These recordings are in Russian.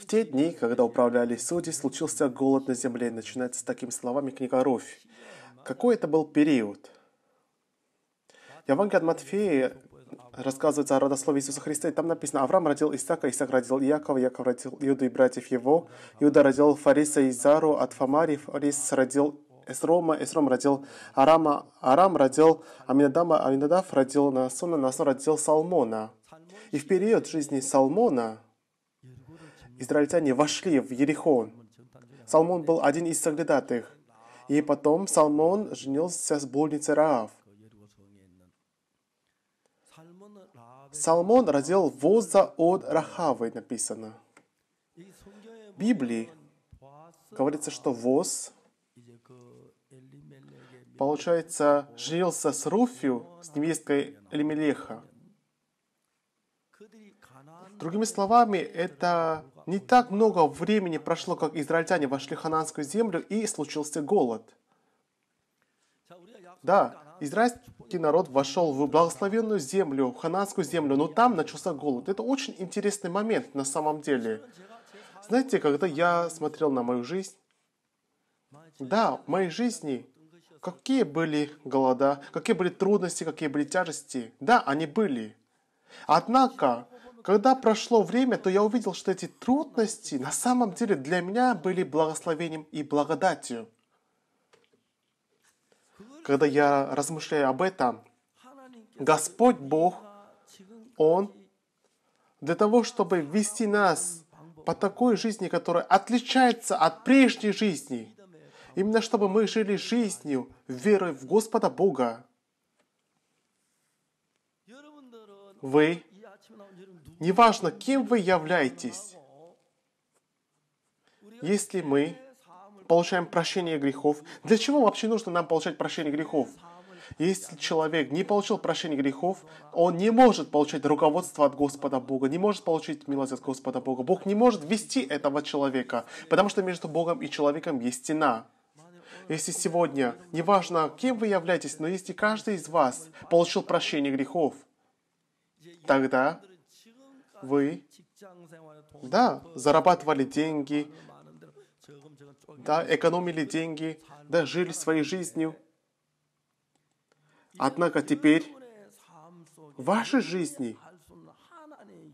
В те дни, когда управляли судьи, случился голод на земле. Начинается с такими словами книга Руфь. Какой это был период? Евангелие от Матфея рассказывается о родословии Иисуса Христа, и там написано, Авраам родил Исаака, Исаак родил Иакова, Иаков родил Иуду и братьев его, Иуда родил Фариса и Зару от Фамари, Фарис родил Эсрома, Эсром родил Арама, Арам родил Аминадама, Аминадав родил Насона, Насон родил Салмона. И в период жизни Салмона израильтяне вошли в Ерехон. Соломон был один из соглядатых. И потом Соломон женился с блудницей Раав. Салмон родил Воза от Рахавы, написано. В Библии говорится, что Воз, получается, женился с Руфью, с невесткой Элимелеха. Другими словами, это не так много времени прошло, как израильтяне вошли в ханаанскую землю, и случился голод. Да, израильский народ вошел в благословенную землю, в хананскую землю, но там начался голод. Это очень интересный момент на самом деле. Знаете, когда я смотрел на мою жизнь, да, в моей жизни какие были голода, какие были трудности, какие были тяжести. Да, они были. Однако, когда прошло время, то я увидел, что эти трудности на самом деле для меня были благословением и благодатью. Когда я размышляю об этом, Господь Бог, Он для того, чтобы вести нас по такой жизни, которая отличается от прежней жизни, именно чтобы мы жили жизнью верой в Господа Бога. Вы неважно, кем вы являетесь, если мы получаем прощение грехов, для чего вообще нужно нам получать прощение грехов? Если человек не получил прощение грехов, он не может получать руководство от Господа Бога, не может получить милость от Господа Бога. Бог не может вести этого человека, потому что между Богом и человеком есть стена. Если сегодня, неважно, кем вы являетесь, но если каждый из вас получил прощение грехов, тогда вы, да, зарабатывали деньги, да, экономили деньги, да, жили своей жизнью. Однако теперь в вашей жизни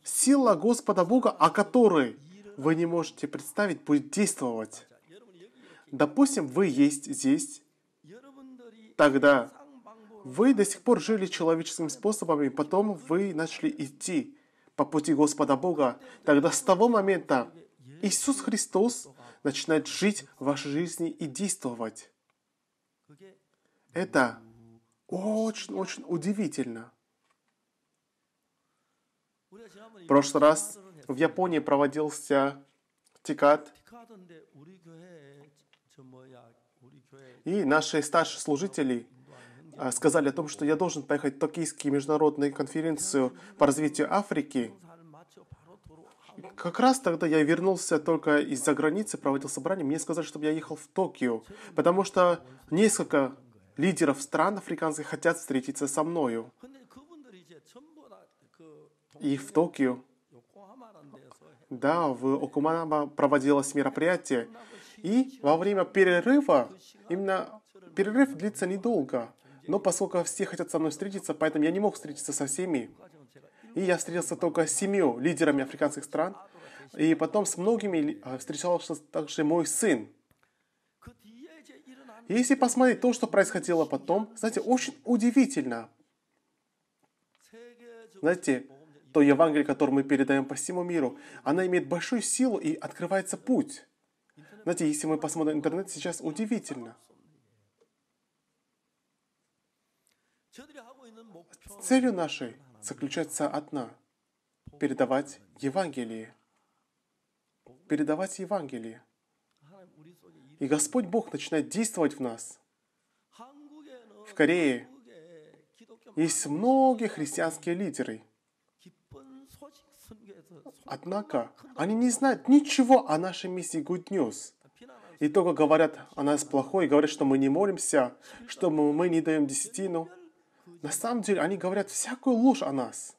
сила Господа Бога, о которой вы не можете представить, будет действовать. Допустим, вы есть здесь, тогда вы до сих пор жили человеческим способом, и потом вы начали идти по пути Господа Бога, тогда с того момента Иисус Христос начинает жить в вашей жизни и действовать. Это очень-очень удивительно. В прошлый раз в Японии проводился тикат. И наши старшие служители а, сказали о том, что я должен поехать в Токийскую международную конференцию по развитию Африки. Как раз тогда я вернулся только из-за границы, проводил собрание. Мне сказали, чтобы я ехал в Токио, потому что несколько лидеров стран африканских хотят встретиться со мною. И в Токио, да, в Окуманама проводилось мероприятие, и во время перерыва, именно перерыв длится недолго, но поскольку все хотят со мной встретиться, поэтому я не мог встретиться со всеми. И я встретился только с семью лидерами африканских стран. И потом с многими а, встречался также мой сын. если посмотреть то, что происходило потом, знаете, очень удивительно. Знаете, то Евангелие, которое мы передаем по всему миру, она имеет большую силу и открывается путь. Знаете, если мы посмотрим интернет, сейчас удивительно. Целью нашей заключается одна – передавать Евангелие. Передавать Евангелие. И Господь Бог начинает действовать в нас. В Корее есть многие христианские лидеры – Однако они не знают ничего о нашей миссии Good News. И только говорят о нас плохое, говорят, что мы не молимся, что мы не даем десятину. На самом деле они говорят всякую ложь о нас.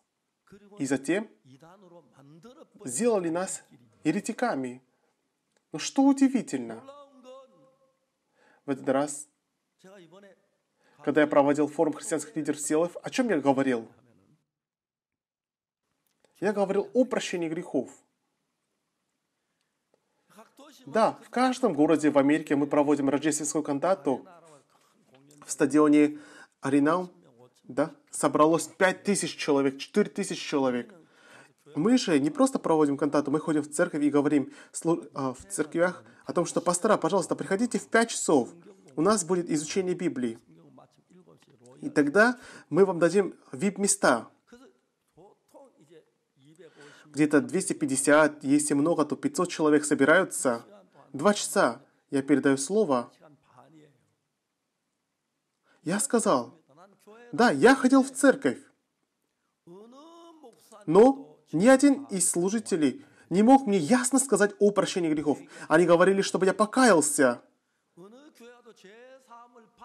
И затем сделали нас еретиками. Но ну что удивительно, в этот раз, когда я проводил форум христианских лидеров селов, о чем я говорил – я говорил о прощении грехов. Да, в каждом городе в Америке мы проводим рождественскую кантату. В стадионе Аринал да, собралось 5 тысяч человек, 4 тысячи человек. Мы же не просто проводим кантату, мы ходим в церковь и говорим а, в церквях о том, что пастора, пожалуйста, приходите в 5 часов, у нас будет изучение Библии. И тогда мы вам дадим вип-места где-то 250, если много, то 500 человек собираются. Два часа я передаю слово. Я сказал, да, я ходил в церковь, но ни один из служителей не мог мне ясно сказать о прощении грехов. Они говорили, чтобы я покаялся.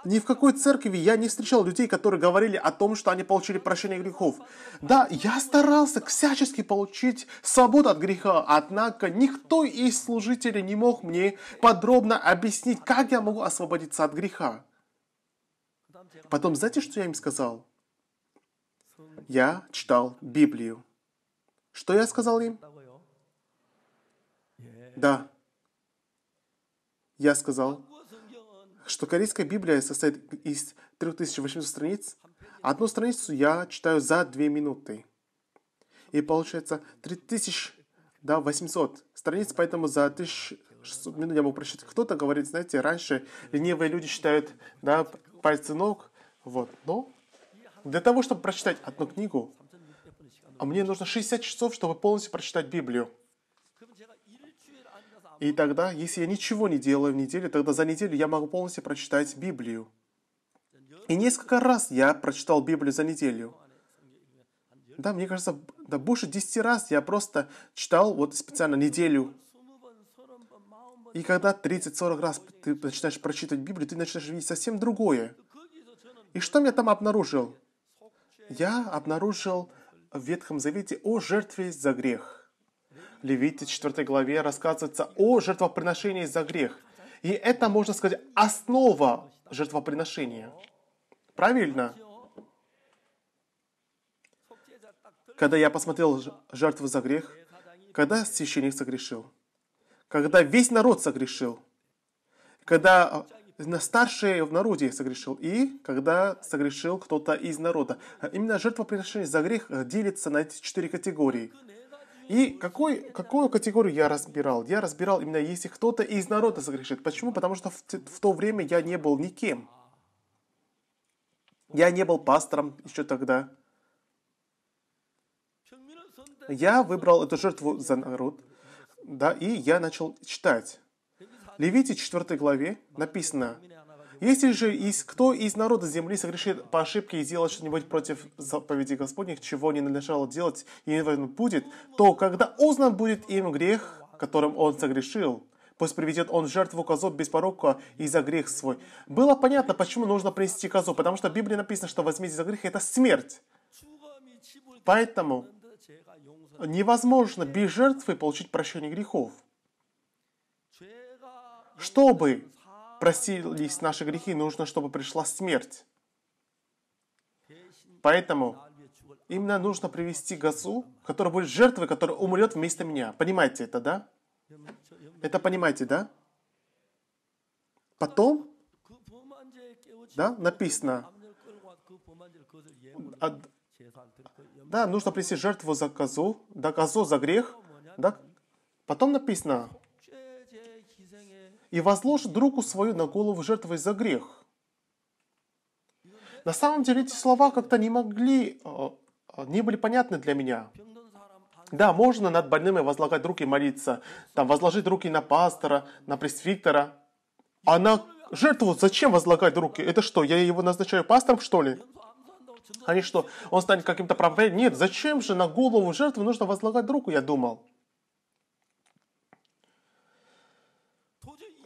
Ни в какой церкви я не встречал людей, которые говорили о том, что они получили прощение грехов. Да, я старался всячески получить свободу от греха, однако никто из служителей не мог мне подробно объяснить, как я могу освободиться от греха. Потом, знаете, что я им сказал? Я читал Библию. Что я сказал им? Да. Я сказал, что корейская Библия состоит из 3800 страниц. Одну страницу я читаю за 2 минуты. И получается 3800 да, 800 страниц, поэтому за 1600 минут я могу прочитать. Кто-то говорит, знаете, раньше ленивые люди считают да, пальцы ног. Вот. Но для того, чтобы прочитать одну книгу, а мне нужно 60 часов, чтобы полностью прочитать Библию. И тогда, если я ничего не делаю в неделю, тогда за неделю я могу полностью прочитать Библию. И несколько раз я прочитал Библию за неделю. Да, мне кажется, да больше десяти раз я просто читал вот специально неделю. И когда 30-40 раз ты начинаешь прочитывать Библию, ты начинаешь видеть совсем другое. И что я там обнаружил? Я обнаружил в Ветхом Завете о жертве за грех. Левите 4 главе рассказывается о жертвоприношении за грех. И это, можно сказать, основа жертвоприношения. Правильно? Когда я посмотрел жертву за грех, когда священник согрешил, когда весь народ согрешил, когда э, старший в народе согрешил, и когда согрешил кто-то из народа. Именно жертвоприношение за грех э, делится на эти четыре категории – и какой, какую категорию я разбирал? Я разбирал именно, если кто-то из народа согрешит. Почему? Потому что в, в то время я не был никем. Я не был пастором еще тогда. Я выбрал эту жертву за народ, да, и я начал читать. Левите 4 главе написано, если же из, кто из народа земли согрешит по ошибке и сделает что-нибудь против заповедей Господних, чего не належало делать, и не будет, то когда узнан будет им грех, которым он согрешил, Пусть приведет он жертву козу без порока и за грех свой. Было понятно, почему нужно принести козу, потому что в Библии написано, что возмездие за грех – это смерть. Поэтому невозможно без жертвы получить прощение грехов. Чтобы простились наши грехи, нужно, чтобы пришла смерть. Поэтому именно нужно привести Газу, который будет жертвой, который умрет вместо меня. Понимаете это, да? Это понимаете, да? Потом, да, написано, а, да, нужно принести жертву за Газу, да, Газу за грех, да. Потом написано, и возложит руку свою на голову жертвой за грех. На самом деле эти слова как-то не могли, э, э, не были понятны для меня. Да, можно над больными возлагать руки молиться, там возложить руки на пастора, на пресвитера. А на жертву зачем возлагать руки? Это что, я его назначаю пастором, что ли? Они что, он станет каким-то правителем? Нет, зачем же на голову жертвы нужно возлагать руку, я думал.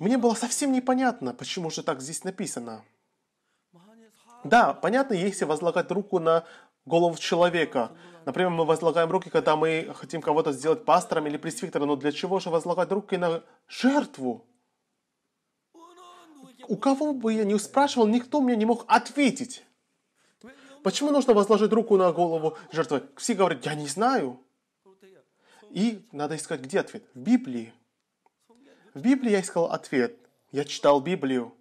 Мне было совсем непонятно, почему же так здесь написано. Да, понятно, если возлагать руку на голову человека. Например, мы возлагаем руки, когда мы хотим кого-то сделать пастором или пресвитером, но для чего же возлагать руки на жертву? У кого бы я ни спрашивал, никто мне не мог ответить. Почему нужно возложить руку на голову жертвы? Все говорят, я не знаю. И надо искать, где ответ? В Библии. В Библии я искал ответ. Я читал Библию.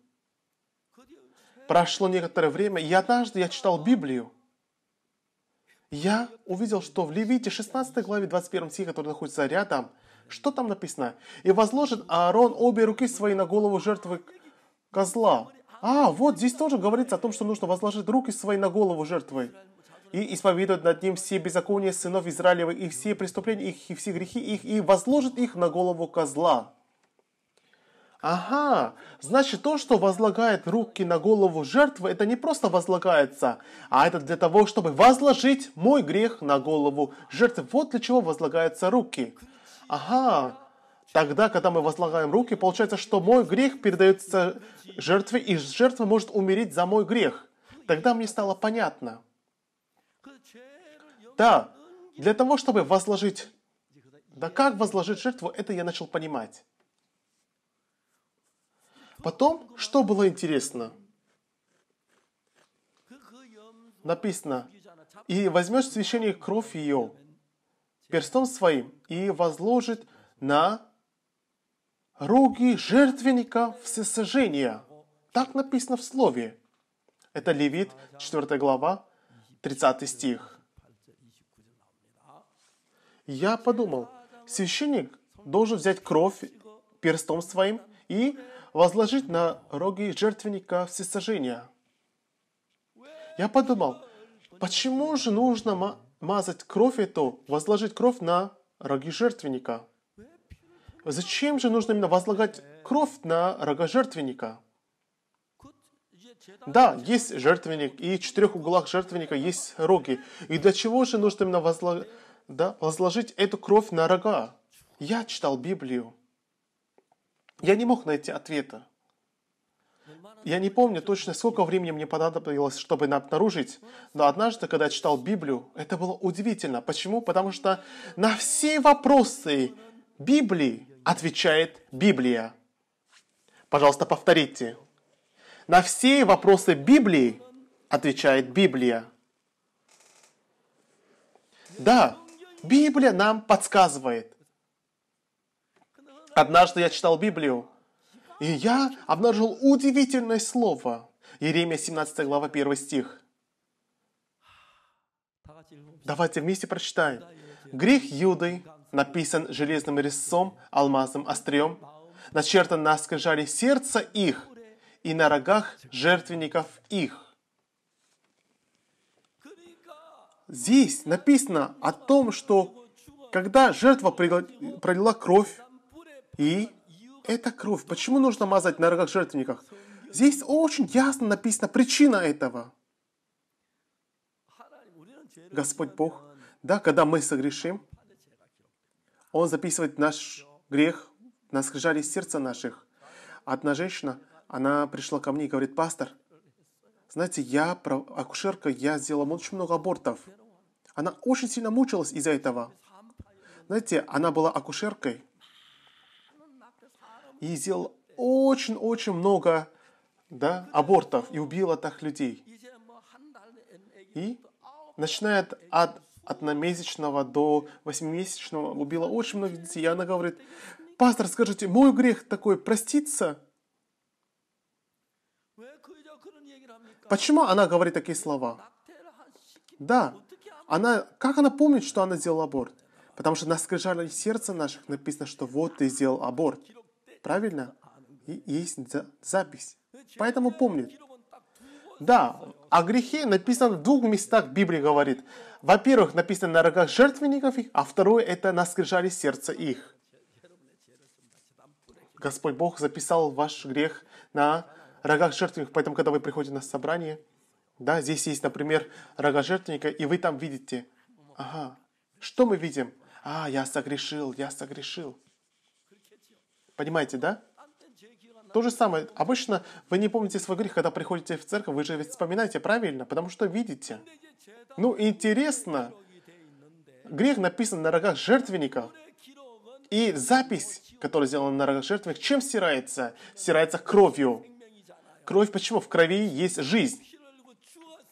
Прошло некоторое время, и однажды я читал Библию. Я увидел, что в Левите 16 главе 21 стихе, который находится рядом, что там написано? «И возложит Аарон обе руки свои на голову жертвы козла». А, вот здесь тоже говорится о том, что нужно возложить руки свои на голову жертвы и исповедует над ним все беззакония сынов Израилевых, и все преступления их, и все грехи их, и возложит их на голову козла. Ага, значит то, что возлагает руки на голову жертвы, это не просто возлагается, а это для того, чтобы возложить мой грех на голову жертвы. Вот для чего возлагаются руки. Ага, тогда, когда мы возлагаем руки, получается, что мой грех передается жертве, и жертва может умереть за мой грех. Тогда мне стало понятно. Да, для того, чтобы возложить... Да как возложить жертву, это я начал понимать. Потом, что было интересно? Написано, «И возьмешь священник кровь ее перстом своим и возложит на руки жертвенника всесожжения». Так написано в Слове. Это Левит, 4 глава, 30 стих. Я подумал, священник должен взять кровь перстом своим и возложить на роги жертвенника всесожжения. Я подумал, почему же нужно мазать кровь эту, возложить кровь на роги жертвенника? Зачем же нужно именно возлагать кровь на рога жертвенника? Да, есть жертвенник, и в четырех углах жертвенника есть роги. И для чего же нужно именно возло... да, возложить эту кровь на рога? Я читал Библию. Я не мог найти ответа. Я не помню точно, сколько времени мне понадобилось, чтобы обнаружить, но однажды, когда я читал Библию, это было удивительно. Почему? Потому что на все вопросы Библии отвечает Библия. Пожалуйста, повторите. На все вопросы Библии отвечает Библия. Да, Библия нам подсказывает. Однажды я читал Библию, и я обнаружил удивительное слово. Иеремия 17 глава 1 стих. Давайте вместе прочитаем. Грех Юды написан железным резцом, алмазным острием, начертан на скажали сердца их и на рогах жертвенников их. Здесь написано о том, что когда жертва пролила кровь, и это кровь. Почему нужно мазать на рогах жертвенниках? Здесь очень ясно написана причина этого. Господь Бог, да, когда мы согрешим, Он записывает наш грех на скрижали сердца наших. Одна женщина, она пришла ко мне и говорит, пастор, знаете, я, акушерка, я сделала очень много абортов. Она очень сильно мучилась из-за этого. Знаете, она была акушеркой, и сделал очень-очень много да, абортов и убила так людей. И начиная от одномесячного до восьмимесячного убила очень много детей. И она говорит, пастор, скажите, мой грех такой проститься? Почему она говорит такие слова? Да, она, как она помнит, что она сделала аборт? Потому что на скрижале сердца наших написано, что вот ты сделал аборт. Правильно? И есть запись. Поэтому помнит. Да, о грехе написано в двух местах, Библии говорит. Во-первых, написано на рогах жертвенников их, а второе, это на скрижали сердца их. Господь Бог записал ваш грех на рогах жертвенников, поэтому, когда вы приходите на собрание, да, здесь есть, например, рога жертвенника, и вы там видите, ага, что мы видим? А, я согрешил, я согрешил. Понимаете, да? То же самое. Обычно вы не помните свой грех, когда приходите в церковь, вы же ведь вспоминаете правильно, потому что видите. Ну, интересно, грех написан на рогах жертвенника. И запись, которая сделана на рогах жертвенника, чем стирается? Стирается кровью. Кровь почему? В крови есть жизнь.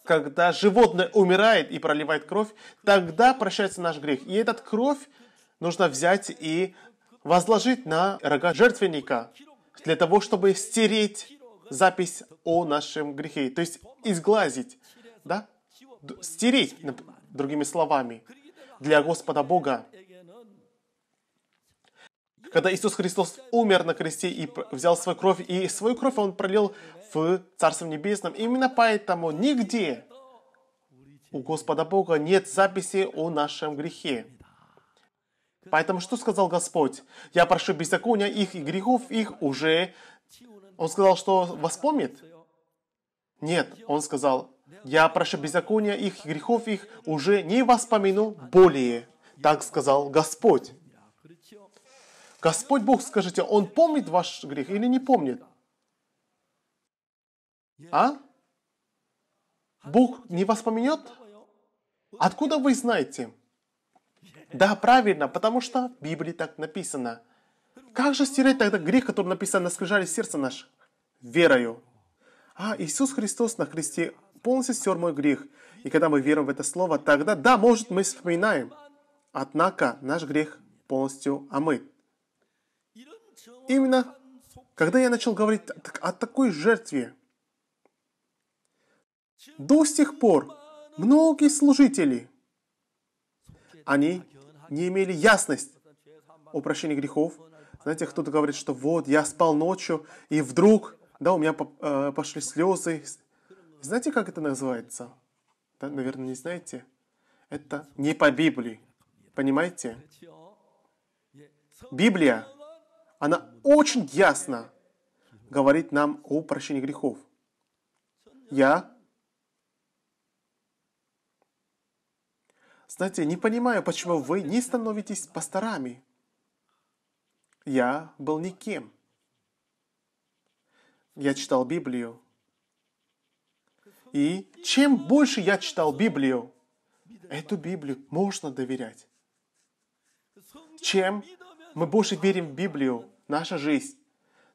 Когда животное умирает и проливает кровь, тогда прощается наш грех. И этот кровь нужно взять и возложить на рога жертвенника для того, чтобы стереть запись о нашем грехе, то есть изглазить, да? стереть, другими словами, для Господа Бога. Когда Иисус Христос умер на кресте и взял свою кровь, и свою кровь Он пролил в Царстве Небесном, именно поэтому нигде у Господа Бога нет записи о нашем грехе. Поэтому что сказал Господь? Я прошу беззакония их и грехов их уже. Он сказал, что воспомнит? Нет, он сказал, я прошу беззакония их и грехов их уже не воспомяну более. Так сказал Господь. Господь Бог, скажите, Он помнит ваш грех или не помнит? А? Бог не воспоминет? Откуда вы знаете? Да, правильно, потому что в Библии так написано. Как же стереть тогда грех, который написан на скрижале сердца наш? Верою. А Иисус Христос на кресте полностью стер мой грех. И когда мы верим в это слово, тогда, да, может, мы вспоминаем. Однако наш грех полностью омыт. А Именно когда я начал говорить о такой жертве, до сих пор многие служители, они не имели ясность о прощении грехов. Знаете, кто-то говорит, что вот, я спал ночью, и вдруг, да, у меня э, пошли слезы. Знаете, как это называется? Да, наверное, не знаете. Это не по Библии. Понимаете? Библия, она очень ясно говорит нам о прощении грехов. Я Знаете, не понимаю, почему вы не становитесь пасторами. Я был никем. Я читал Библию. И чем больше я читал Библию, эту Библию можно доверять. Чем мы больше верим в Библию, наша жизнь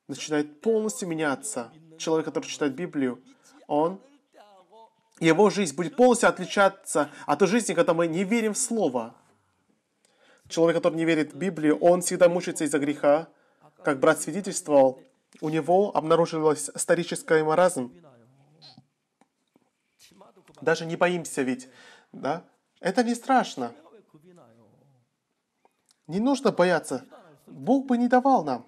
начинает полностью меняться. Человек, который читает Библию, он его жизнь будет полностью отличаться от той жизни, когда мы не верим в Слово. Человек, который не верит в Библию, он всегда мучается из-за греха. Как брат свидетельствовал, у него обнаружилась историческая маразм. Даже не боимся ведь, да? Это не страшно. Не нужно бояться. Бог бы не давал нам.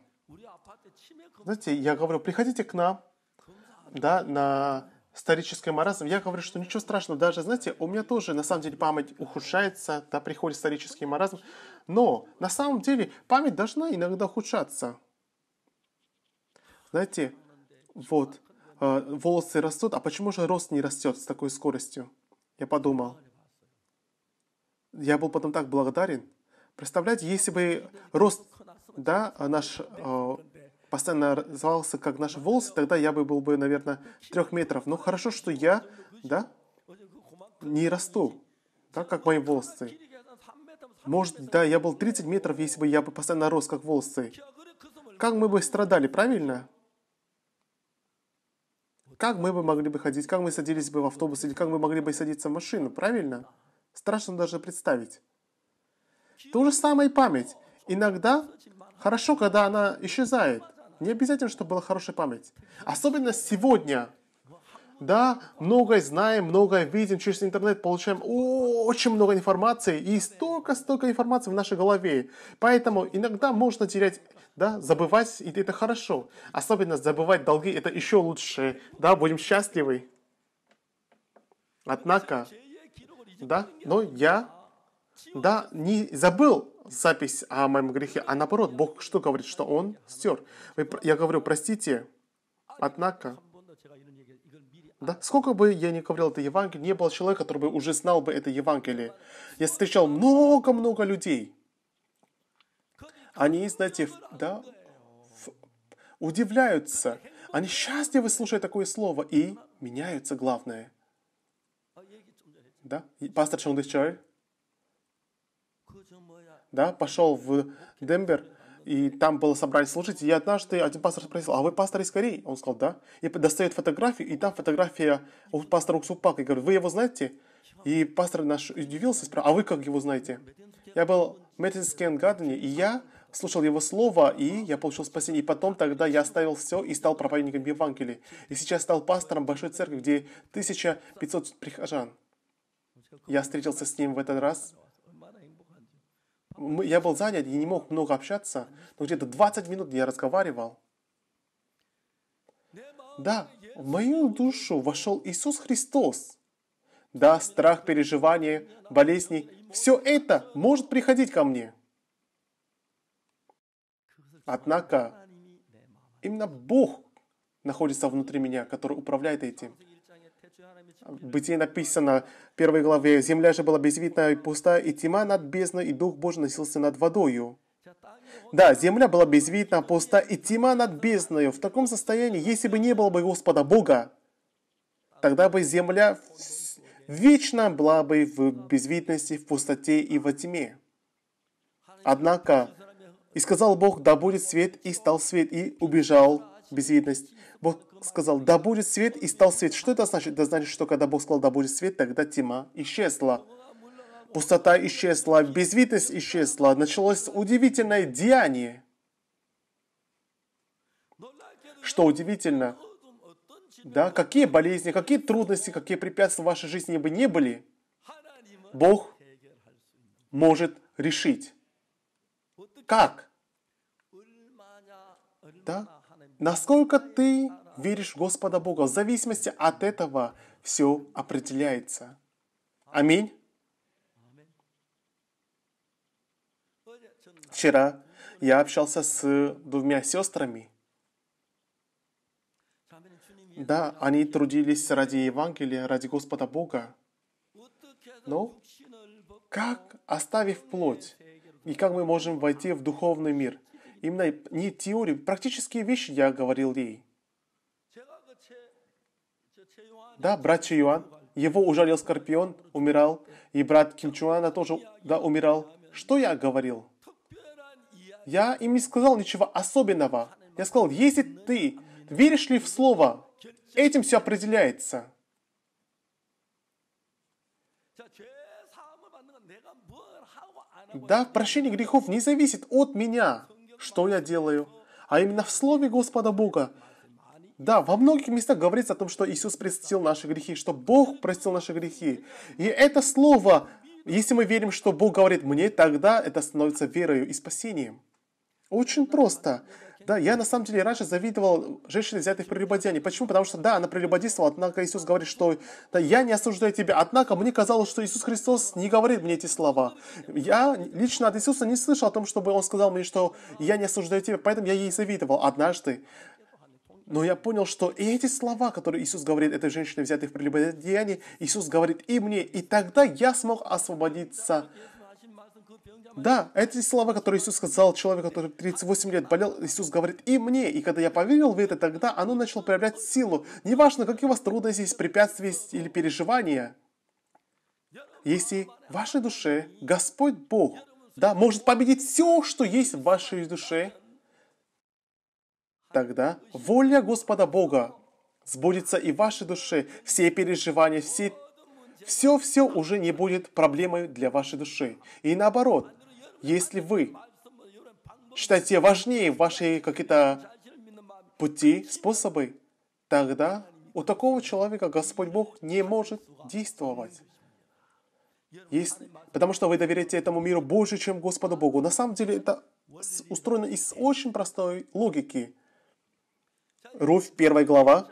Знаете, я говорю, приходите к нам, да, на исторический маразм. Я говорю, что ничего страшного, даже, знаете, у меня тоже, на самом деле, память ухудшается, да, приходит исторический маразм, но на самом деле память должна иногда ухудшаться. Знаете, вот, э, волосы растут, а почему же рост не растет с такой скоростью? Я подумал. Я был потом так благодарен. Представляете, если бы рост, да, наш э, постоянно развивался, как наши волосы, тогда я бы был бы, наверное, трех метров. Но ну, хорошо, что я, да, не расту, так как мои волосы. Может, да, я был 30 метров, если бы я бы постоянно рос, как волосы. Как мы бы страдали, правильно? Как мы бы могли бы ходить, как мы садились бы в автобус, или как мы могли бы садиться в машину, правильно? Страшно даже представить. То же самое и память. Иногда хорошо, когда она исчезает. Не обязательно, чтобы была хорошая память. Особенно сегодня. Да, многое знаем, многое видим через интернет, получаем очень много информации и столько-столько информации в нашей голове. Поэтому иногда можно терять, да, забывать, и это хорошо. Особенно забывать долги, это еще лучше, да, будем счастливы. Однако, да, но я да, не забыл запись о моем грехе, а наоборот, Бог что говорит, что Он стер. Я говорю, простите, однако, да, сколько бы я ни говорил это Евангелие, не было человека, который бы уже знал бы это Евангелие. Я встречал много-много людей. Они, знаете, да, удивляются. Они счастливы слушать такое слово и меняются, главное. Да? Пастор Шон Дычай да, пошел в Денвер, и там было собрание служителей. И однажды один пастор спросил, а вы пастор из Кореи? Он сказал, да. И достает фотографию, и там фотография у пастора Уксупака. И говорит, вы его знаете? И пастор наш удивился, спросил, а вы как его знаете? Я был в Мэттинскен Гадене, и я слушал его слово, и я получил спасение. И потом тогда я оставил все и стал проповедником Евангелия. И сейчас стал пастором большой церкви, где 1500 прихожан. Я встретился с ним в этот раз, я был занят и не мог много общаться, но где-то 20 минут я разговаривал. Да, в мою душу вошел Иисус Христос. Да, страх, переживания, болезни, все это может приходить ко мне. Однако, именно Бог находится внутри меня, который управляет этим. Бытие написано в первой главе, «Земля же была безвидна и пуста, и тьма над бездной, и Дух Божий носился над водою». Да, земля была безвидна, пуста, и тьма над бездною. В таком состоянии, если бы не было бы Господа Бога, тогда бы земля вечно была бы в безвидности, в пустоте и во тьме. Однако, и сказал Бог, да будет свет, и стал свет, и убежал безвидность. Бог сказал, да будет свет, и стал свет. Что это значит? Это значит, что когда Бог сказал, да будет свет, тогда тьма исчезла. Пустота исчезла, безвидность исчезла. Началось удивительное деяние. Что удивительно, да, какие болезни, какие трудности, какие препятствия в вашей жизни бы не были, Бог может решить. Как? Да? Насколько ты веришь в Господа Бога, в зависимости от этого все определяется. Аминь. Вчера я общался с двумя сестрами. Да, они трудились ради Евангелия, ради Господа Бога. Но как, оставив плоть, и как мы можем войти в духовный мир? Именно не теории, практические вещи я говорил ей. Да, брат Чиюан, его ужалил скорпион, умирал, и брат Ким Кимчуана тоже, да, умирал. Что я говорил? Я им не сказал ничего особенного. Я сказал, если ты веришь ли в слово, этим все определяется. Да, прощение грехов не зависит от меня. Что я делаю? А именно в Слове Господа Бога. Да, во многих местах говорится о том, что Иисус простил наши грехи, что Бог простил наши грехи. И это слово, если мы верим, что Бог говорит мне, тогда это становится верою и спасением. Очень просто. Да, я на самом деле раньше завидовал женщине, взятой в прелюбодеянии. Почему? Потому что, да, она прелюбодействовала, однако Иисус говорит, что да, я не осуждаю тебя. Однако мне казалось, что Иисус Христос не говорит мне эти слова. Я лично от Иисуса не слышал о том, чтобы Он сказал мне, что я не осуждаю тебя, поэтому я ей завидовал однажды. Но я понял, что и эти слова, которые Иисус говорит этой женщине, взятой в прелюбодеянии, Иисус говорит и мне. И тогда я смог освободиться да, эти слова, которые Иисус сказал человеку, который 38 лет болел, Иисус говорит и мне. И когда я поверил в это, тогда оно начало проявлять силу. Неважно, какие у вас трудности есть, препятствия или переживания. Если в вашей душе Господь Бог, да, может победить все, что есть в вашей душе, тогда воля Господа Бога сбудется и в вашей душе. Все переживания, все все-все уже не будет проблемой для вашей души. И наоборот, если вы считаете важнее ваши какие-то пути, способы, тогда у такого человека Господь Бог не может действовать. Есть, потому что вы доверяете этому миру больше, чем Господу Богу. На самом деле это устроено из очень простой логики. Руфь, первая глава,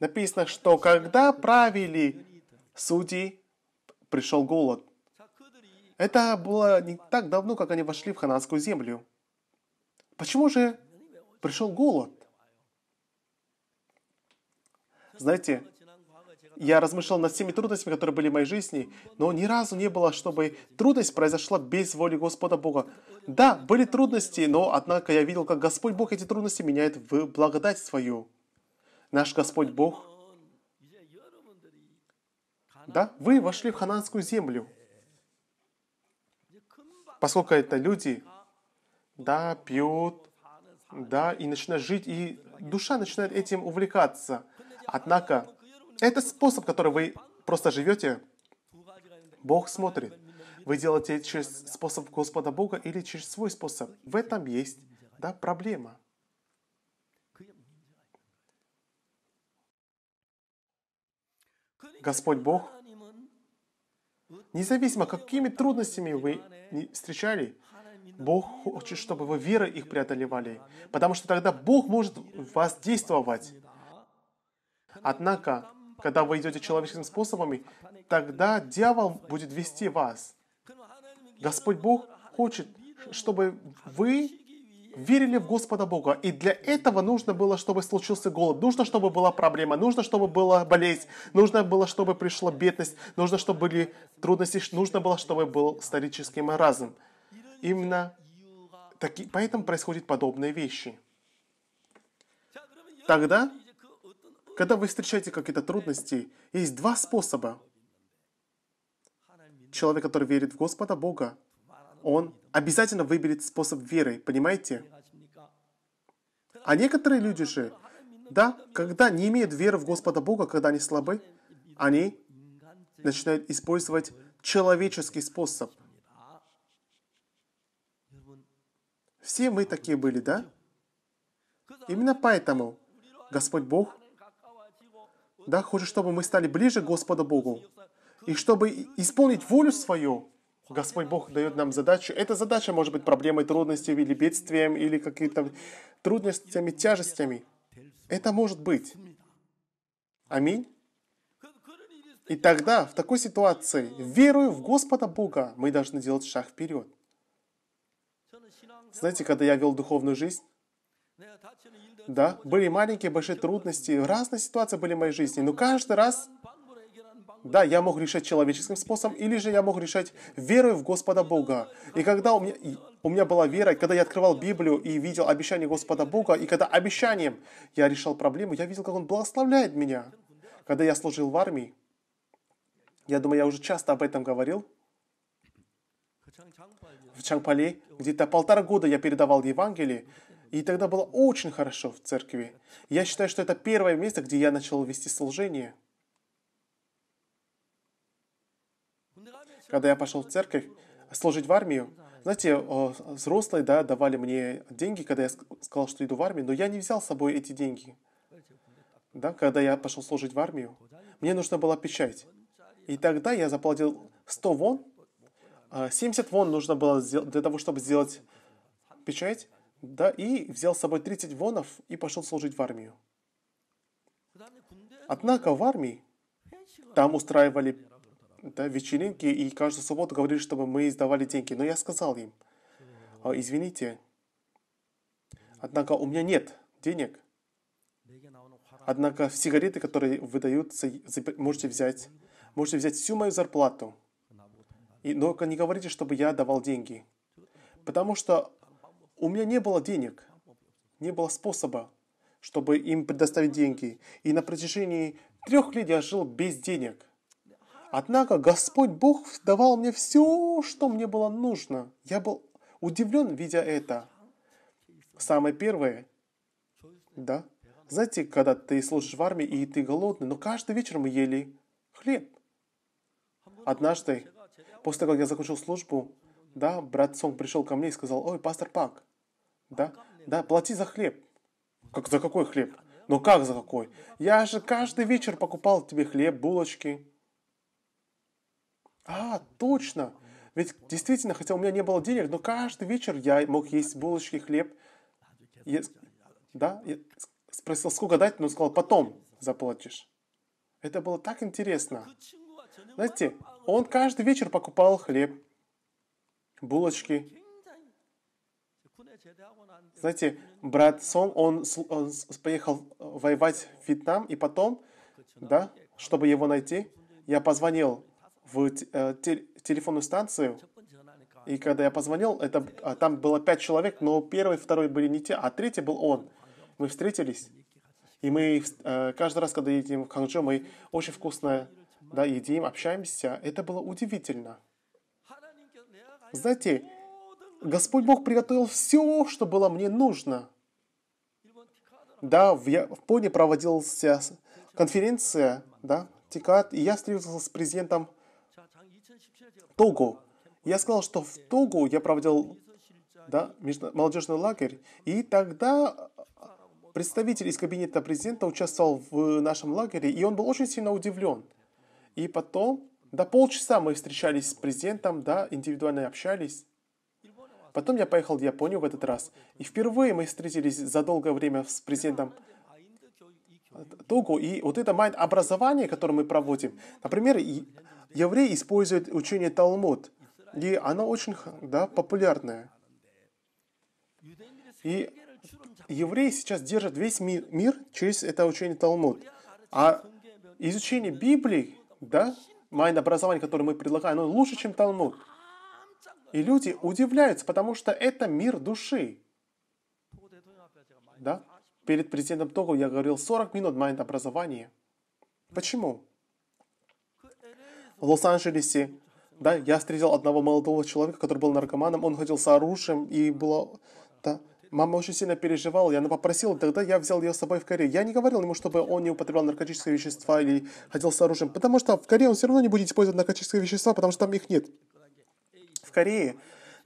написано, что когда правили судьи, пришел голод. Это было не так давно, как они вошли в хананскую землю. Почему же пришел голод? Знаете, я размышлял над всеми трудностями, которые были в моей жизни, но ни разу не было, чтобы трудность произошла без воли Господа Бога. Да, были трудности, но однако я видел, как Господь Бог эти трудности меняет в благодать свою. Наш Господь Бог. Да, вы вошли в хананскую землю поскольку это люди, да, пьют, да, и начинают жить, и душа начинает этим увлекаться. Однако, это способ, который вы просто живете, Бог смотрит. Вы делаете через способ Господа Бога или через свой способ. В этом есть да, проблема. Господь Бог Независимо, какими трудностями вы встречали, Бог хочет, чтобы вы верой их преодолевали, потому что тогда Бог может в вас действовать. Однако, когда вы идете человеческими способами, тогда дьявол будет вести вас. Господь Бог хочет, чтобы вы верили в Господа Бога. И для этого нужно было, чтобы случился голод, нужно, чтобы была проблема, нужно, чтобы была болезнь, нужно было, чтобы пришла бедность, нужно, чтобы были трудности, нужно было, чтобы был старический маразм. Именно таки, поэтому происходят подобные вещи. Тогда, когда вы встречаете какие-то трудности, есть два способа. Человек, который верит в Господа Бога, он обязательно выберет способ веры, понимаете? А некоторые люди же, да, когда не имеют веры в Господа Бога, когда они слабы, они начинают использовать человеческий способ. Все мы такие были, да? Именно поэтому Господь Бог, да, хочет, чтобы мы стали ближе к Господу Богу. И чтобы исполнить волю свою, Господь Бог дает нам задачу. Эта задача может быть проблемой, трудностями или бедствием, или какими-то трудностями, тяжестями. Это может быть. Аминь. И тогда, в такой ситуации, веруя в Господа Бога, мы должны делать шаг вперед. Знаете, когда я вел духовную жизнь, да, были маленькие, большие трудности, разные ситуации были в моей жизни, но каждый раз да, я мог решать человеческим способом, или же я мог решать верой в Господа Бога. И когда у меня, у меня была вера, когда я открывал Библию и видел обещание Господа Бога, и когда обещанием я решал проблему, я видел, как Он благословляет меня. Когда я служил в армии, я думаю, я уже часто об этом говорил, в Чангпале, где-то полтора года я передавал Евангелие, и тогда было очень хорошо в церкви. Я считаю, что это первое место, где я начал вести служение – Когда я пошел в церковь служить в армию, знаете, взрослые да, давали мне деньги, когда я сказал, что иду в армию, но я не взял с собой эти деньги. Да, когда я пошел служить в армию, мне нужно было печать. И тогда я заплатил 100 вон, 70 а, вон нужно было для того, чтобы сделать печать, да, и взял с собой 30 вонов и пошел служить в армию. Однако в армии там устраивали да, вечеринки и каждую субботу говорили, чтобы мы издавали деньги. Но я сказал им, «А, извините, однако у меня нет денег. Однако сигареты, которые выдаются, можете взять. Можете взять всю мою зарплату. И, но не говорите, чтобы я давал деньги. Потому что у меня не было денег. Не было способа, чтобы им предоставить деньги. И на протяжении трех лет я жил без денег. Однако Господь Бог давал мне все, что мне было нужно. Я был удивлен, видя это. Самое первое, да, знаете, когда ты служишь в армии и ты голодный, но каждый вечер мы ели хлеб. Однажды, после того, как я закончил службу, да, брат Сонг пришел ко мне и сказал, ой, пастор Пак, да, да, плати за хлеб. Как за какой хлеб? Но ну как за какой? Я же каждый вечер покупал тебе хлеб, булочки. А, точно! Ведь действительно, хотя у меня не было денег, но каждый вечер я мог есть булочки, хлеб. Я, да, я спросил, сколько дать, но он сказал, потом заплатишь. Это было так интересно. Знаете, он каждый вечер покупал хлеб, булочки. Знаете, брат Сон, он, он поехал воевать в Вьетнам, и потом, да, чтобы его найти, я позвонил в те, э, телефонную станцию, и когда я позвонил, это, а там было пять человек, но первый, второй были не те, а третий был он. Мы встретились, и мы э, каждый раз, когда едем в Ханчжоу, мы очень вкусно да, едим, общаемся. Это было удивительно. Знаете, Господь Бог приготовил все, что было мне нужно. Да, в в Японии проводилась конференция, да, Тикат, и я встретился с президентом Тогу. Я сказал, что в Тогу я проводил да, молодежный лагерь, и тогда а, представитель из кабинета президента участвовал в нашем лагере, и он был очень сильно удивлен. И потом, до полчаса мы встречались с президентом, да, индивидуально общались. Потом я поехал в Японию в этот раз. И впервые мы встретились за долгое время с президентом Тогу. И вот это майнд образование, которое мы проводим. Например, Евреи используют учение Талмуд, и оно очень да, популярное. И евреи сейчас держат весь мир, мир через это учение Талмуд. А изучение Библии, да, майнд образование, которое мы предлагаем, оно лучше, чем Талмуд. И люди удивляются, потому что это мир души. Да? Перед президентом Того я говорил 40 минут майнд образования. Почему? в Лос-Анджелесе, да, я встретил одного молодого человека, который был наркоманом, он ходил с оружием, и было, да, мама очень сильно переживала, Я она попросила, тогда я взял ее с собой в Корею. Я не говорил ему, чтобы он не употреблял наркотические вещества или ходил с оружием, потому что в Корее он все равно не будет использовать наркотические вещества, потому что там их нет. В Корее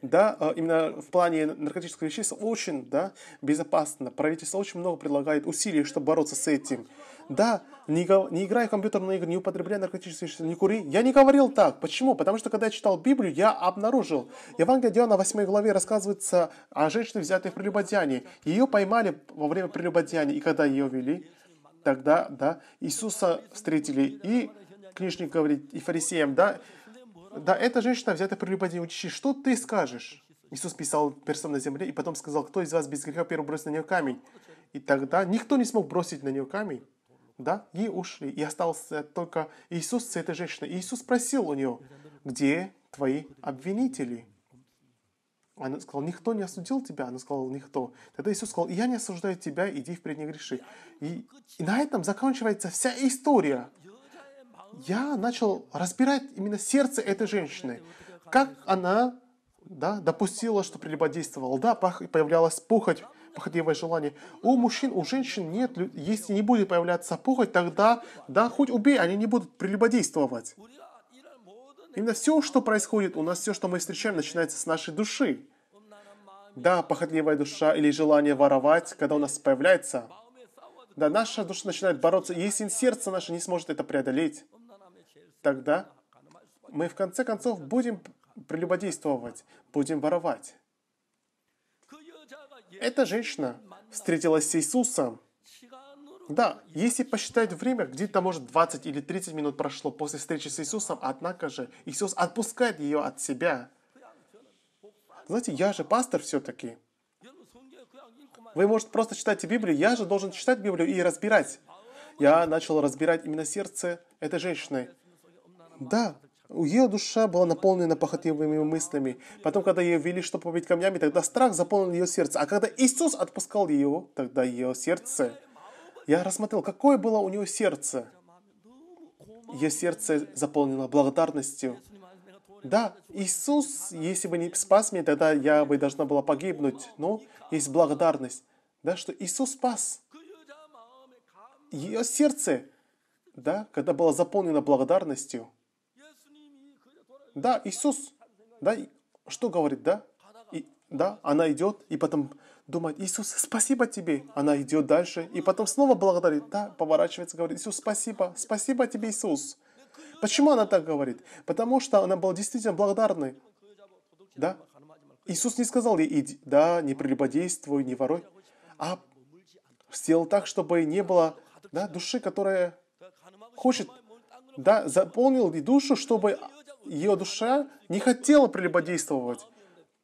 да, а, именно в плане наркотических веществ очень, да, безопасно. Правительство очень много предлагает усилий, чтобы бороться с этим. Да, не, не играй в компьютерные игры, не употребляй наркотические вещества, не кури. Я не говорил так. Почему? Потому что, когда я читал Библию, я обнаружил. Евангелие Диона 8 главе рассказывается о женщине, взятой в прелюбодеянии. Ее поймали во время прелюбодеяния, и когда ее вели, тогда, да, Иисуса встретили. И книжник говорит, и фарисеям, да, да, эта женщина взята при прелюбодей учи, что ты скажешь? Иисус писал перстом на земле и потом сказал, кто из вас без греха первый бросит на нее камень? И тогда никто не смог бросить на нее камень. Да, И ушли, и остался только Иисус с этой женщиной. И Иисус спросил у нее, где твои обвинители? Она сказала, никто не осудил тебя. Она сказала, никто. Тогда Иисус сказал, я не осуждаю тебя, иди впредь не греши. И, и на этом заканчивается вся история я начал разбирать именно сердце этой женщины, как она да, допустила, что прелюбодействовала, да, появлялась похоть, похотливое желание. У мужчин, у женщин нет, если не будет появляться похоть, тогда, да, хоть убей, они не будут прелюбодействовать. Именно все, что происходит у нас, все, что мы встречаем, начинается с нашей души. Да, похотливая душа или желание воровать, когда у нас появляется, да, наша душа начинает бороться, и если сердце наше не сможет это преодолеть, тогда мы в конце концов будем прелюбодействовать, будем воровать. Эта женщина встретилась с Иисусом. Да, если посчитать время, где-то, может, 20 или 30 минут прошло после встречи с Иисусом, однако же Иисус отпускает ее от себя. Знаете, я же пастор все-таки. Вы, может, просто читаете Библию, я же должен читать Библию и разбирать. Я начал разбирать именно сердце этой женщины. Да, ее душа была наполнена похотливыми мыслями. Потом, когда ее вели, чтобы побить камнями, тогда страх заполнил ее сердце. А когда Иисус отпускал ее, тогда ее сердце... Я рассмотрел, какое было у нее сердце. Ее сердце заполнено благодарностью. Да, Иисус, если бы не спас меня, тогда я бы должна была погибнуть. Но есть благодарность, да, что Иисус спас. Ее сердце, да, когда было заполнено благодарностью, да, Иисус, да, что говорит, да? И, да, она идет, и потом думает, Иисус, спасибо тебе. Она идет дальше, и потом снова благодарит, да, поворачивается, говорит, Иисус, спасибо, спасибо тебе, Иисус. Почему она так говорит? Потому что она была действительно благодарной. Да? Иисус не сказал ей, иди, да, не прелюбодействуй, не ворой, а сделал так, чтобы не было да, души, которая хочет, да, заполнил и душу, чтобы ее душа не хотела прелюбодействовать.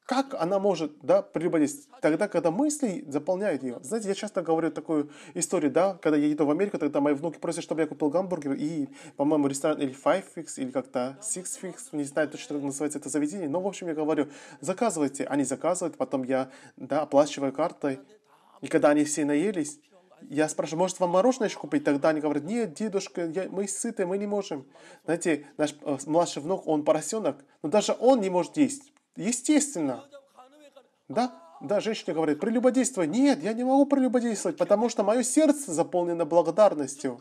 Как она может да, прелюбодействовать? Тогда, когда мысли заполняют ее. Знаете, я часто говорю такую историю, да, когда я еду в Америку, тогда мои внуки просят, чтобы я купил гамбургер, и, по-моему, ресторан или Five Fix, или как-то Six Fix, не знаю точно, как называется это заведение, но, в общем, я говорю, заказывайте. Они заказывают, потом я, да, оплачиваю картой, и когда они все наелись, я спрашиваю, может, вам мороженое еще купить? Тогда они говорят, нет, дедушка, я, мы сыты, мы не можем. Знаете, наш э, младший внук, он поросенок, но даже он не может есть. Естественно. Да? Да, женщина говорит, прелюбодейство. Нет, я не могу прелюбодействовать, потому что мое сердце заполнено благодарностью.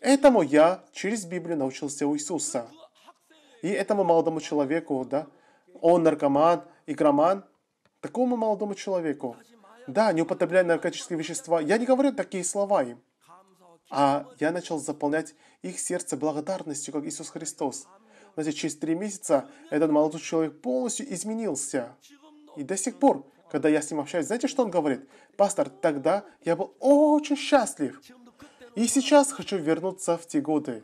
Этому я через Библию научился у Иисуса. И этому молодому человеку, да, он наркоман, игроман, такому молодому человеку, да, не употребляй наркотические вещества. Я не говорю такие слова им. А я начал заполнять их сердце благодарностью, как Иисус Христос. Знаете, через три месяца этот молодой человек полностью изменился. И до сих пор, когда я с ним общаюсь, знаете, что он говорит? Пастор, тогда я был очень счастлив. И сейчас хочу вернуться в те годы.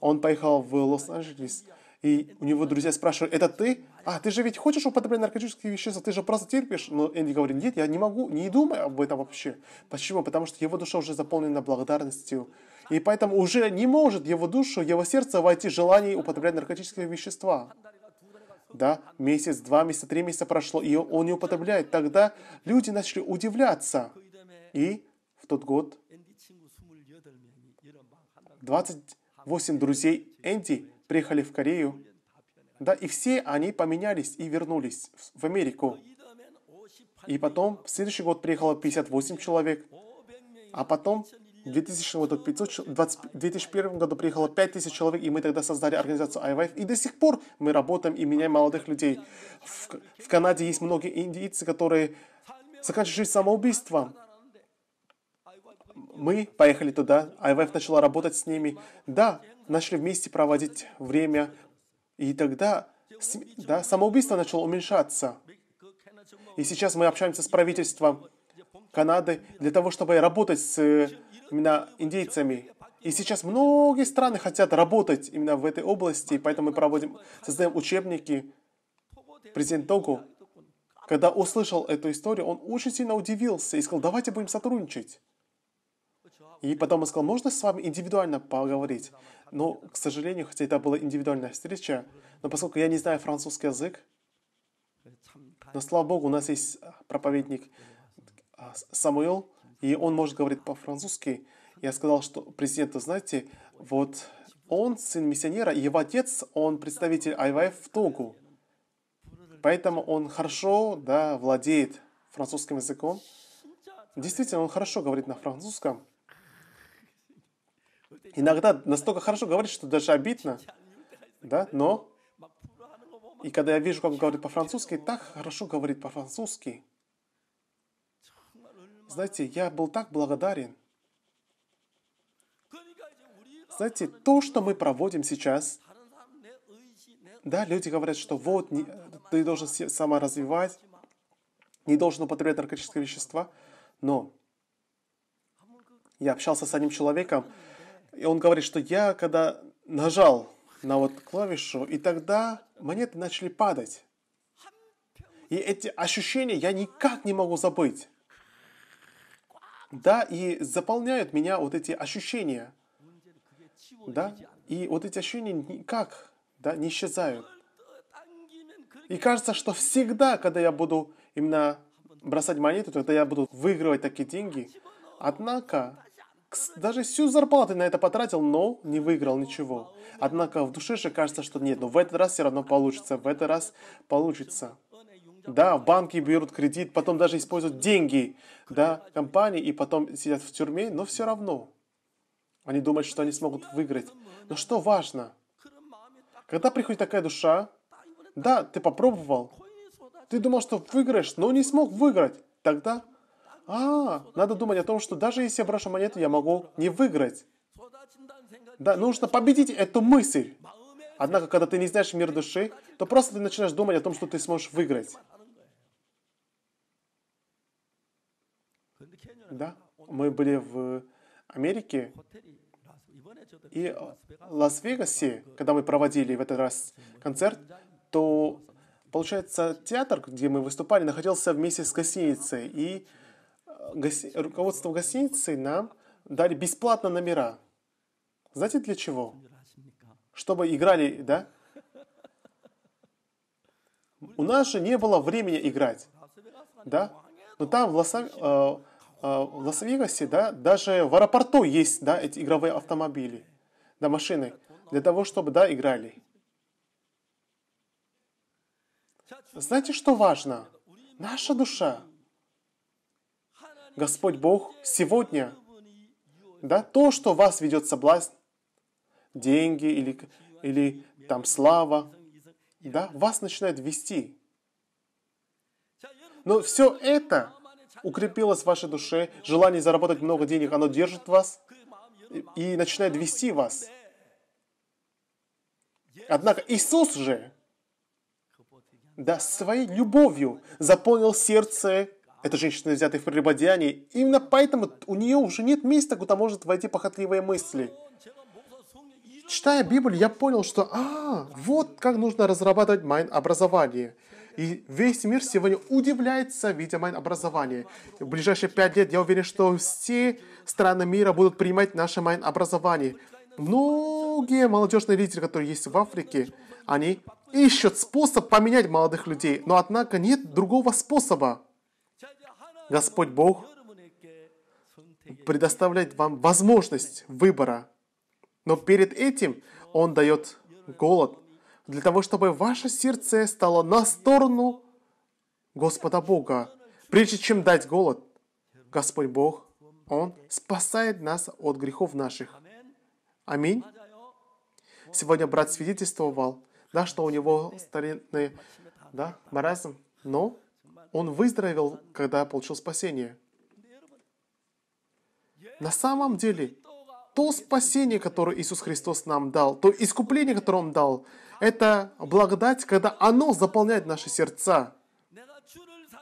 Он поехал в Лос-Анджелес и у него друзья спрашивают, это ты? А, ты же ведь хочешь употреблять наркотические вещества, ты же просто терпишь. Но Энди говорит, нет, я не могу, не думаю об этом вообще. Почему? Потому что его душа уже заполнена благодарностью. И поэтому уже не может его душу, его сердце войти желание употреблять наркотические вещества. Да, месяц, два месяца, три месяца прошло, и он не употребляет. Тогда люди начали удивляться. И в тот год 28 друзей Энди приехали в Корею. Да, и все они поменялись и вернулись в Америку. И потом в следующий год приехало 58 человек, а потом в 2000 году 500, 20, 2001 году приехало 5000 человек, и мы тогда создали организацию iWife. И до сих пор мы работаем и меняем молодых людей. В, в Канаде есть многие индийцы, которые заканчивают жизнь самоубийством. Мы поехали туда, iWife начала работать с ними. Да, начали вместе проводить время, и тогда да, самоубийство начало уменьшаться. И сейчас мы общаемся с правительством Канады для того, чтобы работать с э, именно индейцами. И сейчас многие страны хотят работать именно в этой области, и поэтому мы проводим, создаем учебники. Президент Тогу, когда услышал эту историю, он очень сильно удивился и сказал, давайте будем сотрудничать. И потом он сказал, можно с вами индивидуально поговорить? Но, ну, к сожалению, хотя это была индивидуальная встреча, но поскольку я не знаю французский язык, но, слава Богу, у нас есть а, проповедник а, Самуил, и он может говорить по-французски. Я сказал, что президенту, знаете, вот он сын миссионера, и его отец, он представитель IVF в Тогу, Поэтому он хорошо да, владеет французским языком. Действительно, он хорошо говорит на французском иногда настолько хорошо говорит, что даже обидно, да, но и когда я вижу, как он говорит по-французски, так хорошо говорит по-французски. Знаете, я был так благодарен. Знаете, то, что мы проводим сейчас, да, люди говорят, что вот, не, ты должен саморазвивать, не должен употреблять наркотические вещества, но а я общался с одним человеком, и он говорит, что я когда нажал на вот клавишу, и тогда монеты начали падать. И эти ощущения я никак не могу забыть. Да, и заполняют меня вот эти ощущения. Да, и вот эти ощущения никак да, не исчезают. И кажется, что всегда, когда я буду именно бросать монеты, тогда я буду выигрывать такие деньги. Однако, даже всю зарплату на это потратил, но не выиграл ничего. Однако в душе же кажется, что нет, но в этот раз все равно получится, в этот раз получится. Да, в банке берут кредит, потом даже используют деньги, да, компании, и потом сидят в тюрьме, но все равно. Они думают, что они смогут выиграть. Но что важно? Когда приходит такая душа, да, ты попробовал, ты думал, что выиграешь, но не смог выиграть, тогда а, надо думать о том, что даже если я брошу монету, я могу не выиграть. Да, нужно победить эту мысль. Однако, когда ты не знаешь мир души, то просто ты начинаешь думать о том, что ты сможешь выиграть. Да, мы были в Америке и Лас-Вегасе, когда мы проводили в этот раз концерт, то, получается, театр, где мы выступали, находился вместе с гостиницей, и гости... руководство гостиницы нам дали бесплатно номера. Знаете для чего? Чтобы играли, да? У нас же не было времени играть, да? Но там в лас э, э, вегасе да, даже в аэропорту есть, да, эти игровые автомобили, да, машины, для того, чтобы, да, играли. Знаете, что важно? Наша душа. Господь Бог сегодня, да, то, что вас ведет соблазн, деньги или, или там слава, да, вас начинает вести. Но все это укрепилось в вашей душе, желание заработать много денег, оно держит вас и начинает вести вас. Однако Иисус же, да, своей любовью заполнил сердце эта женщина взята в прелюбодеянии, именно поэтому у нее уже нет места, куда может войти похотливые мысли. Читая Библию, я понял, что а, вот как нужно разрабатывать майн-образование. И весь мир сегодня удивляется, видя майн-образование. В ближайшие пять лет я уверен, что все страны мира будут принимать наше майн-образование. Многие молодежные лидеры, которые есть в Африке, они ищут способ поменять молодых людей, но однако нет другого способа. Господь Бог предоставляет вам возможность выбора. Но перед этим Он дает голод для того, чтобы ваше сердце стало на сторону Господа Бога. Прежде чем дать голод, Господь Бог, Он спасает нас от грехов наших. Аминь. Сегодня брат свидетельствовал, да, что у него старинный да, маразм, но он выздоровел, когда получил спасение. На самом деле, то спасение, которое Иисус Христос нам дал, то искупление, которое Он дал, это благодать, когда оно заполняет наши сердца.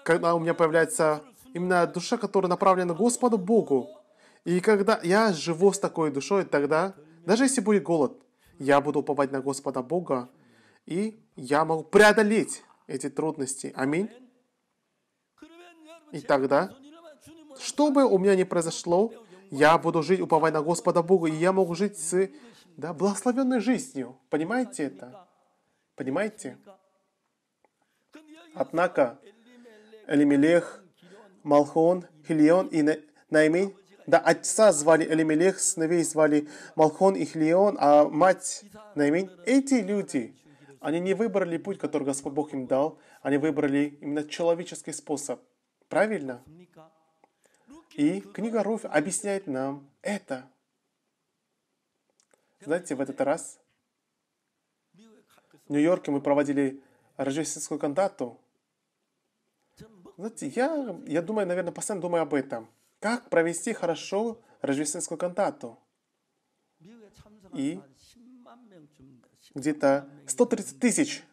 Когда у меня появляется именно душа, которая направлена Господу Богу. И когда я живу с такой душой, тогда, даже если будет голод, я буду уповать на Господа Бога, и я могу преодолеть эти трудности. Аминь. И тогда, что бы у меня ни произошло, я буду жить, уповая на Господа Бога, и я могу жить с да, благословенной жизнью. Понимаете это? Понимаете? Однако, Элимелех, Малхон, Хилион и Наимень, да, отца звали Элимелех, сыновей звали Малхон и Хилион, а мать Наимень. Эти люди, они не выбрали путь, который Господь Бог им дал, они выбрали именно человеческий способ – Правильно? И книга Руф объясняет нам это. Знаете, в этот раз в Нью-Йорке мы проводили рождественскую кантату. Знаете, я, я думаю, наверное, постоянно думаю об этом. Как провести хорошо рождественскую кантату? И где-то 130 тысяч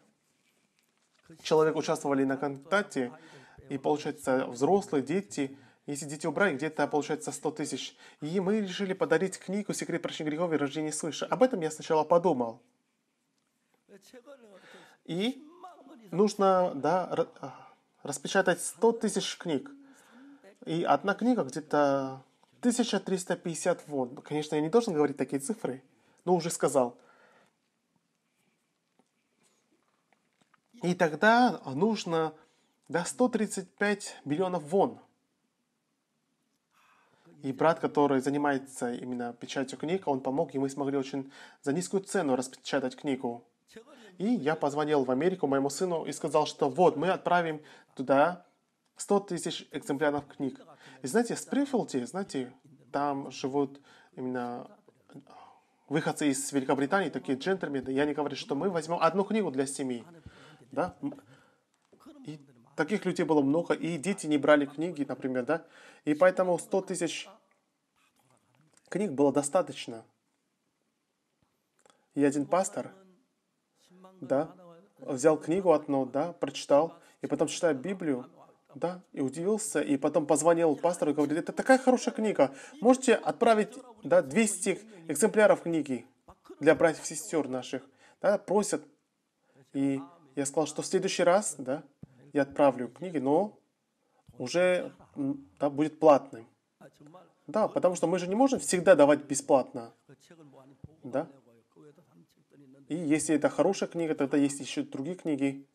человек участвовали на кантате, и получается взрослые, дети, если дети убрать, где-то получается 100 тысяч. И мы решили подарить книгу «Секрет прощения грехов и рождения свыше». Об этом я сначала подумал. И нужно да, а, распечатать 100 тысяч книг. И одна книга где-то 1350 вон. Конечно, я не должен говорить такие цифры, но уже сказал. И тогда нужно да, 135 миллионов вон. И брат, который занимается именно печатью книг, он помог, и мы смогли очень за низкую цену распечатать книгу. И я позвонил в Америку моему сыну и сказал, что вот, мы отправим туда 100 тысяч экземпляров книг. И знаете, в Сприфилде, знаете, там живут именно выходцы из Великобритании, такие джентльмены. Я не говорю, что мы возьмем одну книгу для семьи. Да? таких людей было много, и дети не брали книги, например, да, и поэтому 100 тысяч книг было достаточно. И один пастор, да, взял книгу одну, да, прочитал, и потом читая Библию, да, и удивился, и потом позвонил пастору и говорит, это такая хорошая книга, можете отправить, да, 200 экземпляров книги для братьев и сестер наших, да, просят. И я сказал, что в следующий раз, да, я отправлю книги, но уже да, будет платным. Да, потому что мы же не можем всегда давать бесплатно. Да? И если это хорошая книга, тогда есть еще другие книги.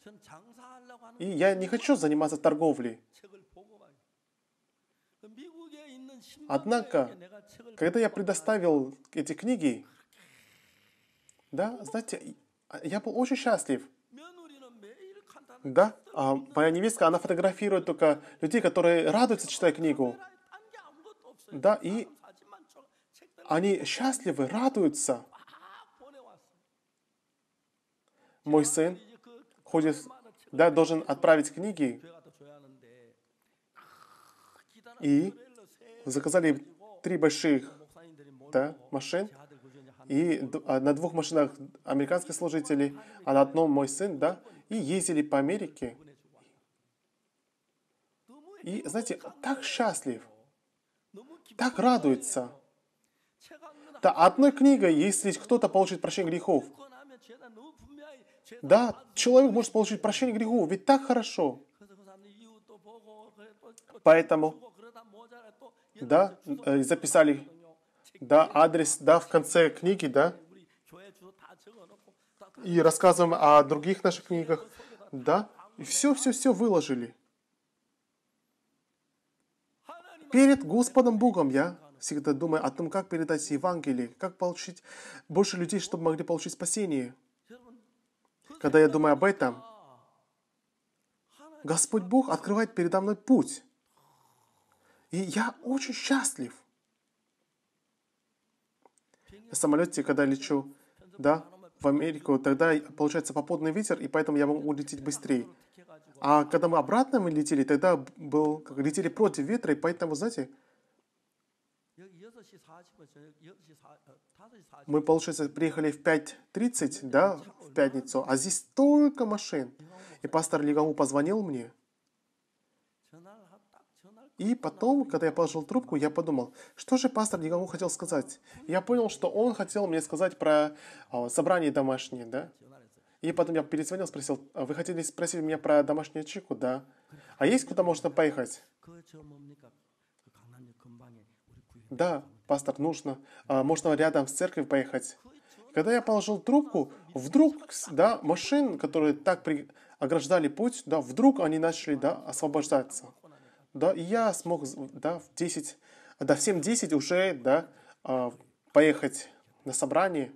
И я не хочу заниматься торговлей. Однако, когда я предоставил эти книги, да, знаете, я был очень счастлив. Да, а моя невестка, она фотографирует только людей, которые радуются, читая книгу. Да, и они счастливы, радуются. Мой сын ходит, да, должен отправить книги. И заказали три больших да, машин. И а, на двух машинах американские служители, а на одном мой сын, да, и ездили по Америке. И, знаете, так счастлив, так радуется. Да, одной книгой, если кто-то получит прощение грехов. Да, человек может получить прощение грехов, ведь так хорошо. Поэтому, да, э, записали, да, адрес, да, в конце книги, да, и рассказываем о других наших книгах. Да, и все-все-все выложили. Перед Господом Богом я всегда думаю о том, как передать Евангелие, как получить больше людей, чтобы могли получить спасение. Когда я думаю об этом, Господь Бог открывает передо мной путь. И я очень счастлив. На самолете, когда лечу, да, в Америку, тогда получается попутный ветер, и поэтому я мог улететь быстрее. А когда мы обратно мы летели, тогда был, как, летели против ветра, и поэтому, знаете, мы, получается, приехали в 5.30, да, в пятницу, а здесь столько машин. И пастор Лигаму позвонил мне, и потом, когда я положил трубку, я подумал, что же пастор никому хотел сказать? Я понял, что он хотел мне сказать про э, собрание домашнее, да? И потом я перезвонил, спросил, «А вы хотели спросить меня про домашнюю чеку, да? А есть куда можно поехать? Да, пастор, нужно. А, можно рядом с церковью поехать. Когда я положил трубку, вдруг, да, машин, которые так при... ограждали путь, да, вдруг они начали, да, освобождаться да, и я смог, да, в 10, да, в 7-10 уже, да, а, поехать на собрание,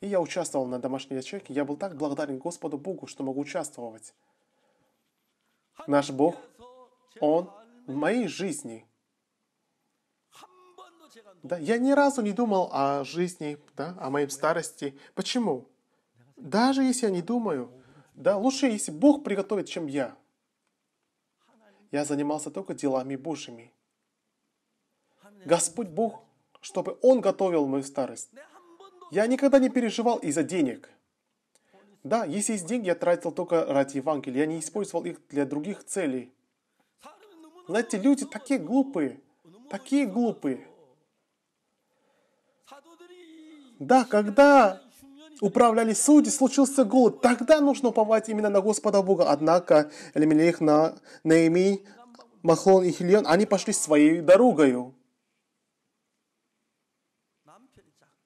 и я участвовал на домашней ячейке. Я был так благодарен Господу Богу, что могу участвовать. Наш Бог, Он в моей жизни. Да, я ни разу не думал о жизни, да, о моей старости. Почему? Даже если я не думаю, да, лучше, если Бог приготовит, чем я я занимался только делами Божьими. Господь Бог, чтобы Он готовил мою старость. Я никогда не переживал из-за денег. Да, если есть деньги, я тратил только ради Евангелия. Я не использовал их для других целей. Знаете, люди такие глупые. Такие глупые. Да, когда управляли судьи, случился голод. Тогда нужно уповать именно на Господа Бога. Однако Элемелех, на, Наимей, Махлон и Хильон, они пошли своей дорогою.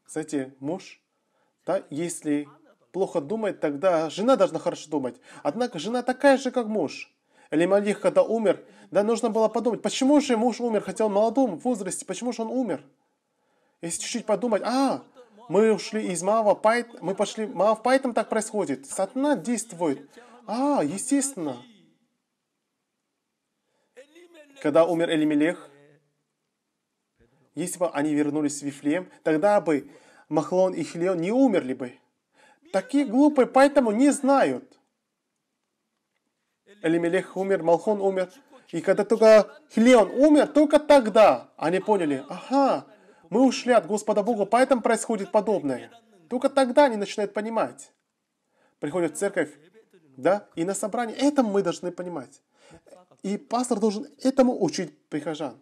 Кстати, муж, да, если плохо думает, тогда жена должна хорошо думать. Однако жена такая же, как муж. Элималих, когда умер, да, нужно было подумать, почему же муж умер, хотя он молодом возрасте, почему же он умер? Если чуть-чуть подумать, а, мы ушли из Мава Python, мы пошли, Мав Python так происходит. Сатана действует. А, естественно. Когда умер Элимелех, если бы они вернулись в Вифлеем, тогда бы Махлон и Хилеон не умерли бы. Такие глупые, поэтому не знают. Элимелех умер, Малхон умер. И когда только Хилеон умер, только тогда они поняли, ага, мы ушли от Господа Бога, поэтому происходит подобное. Только тогда они начинают понимать. Приходят в церковь, да, и на собрание. Это мы должны понимать. И пастор должен этому учить прихожан.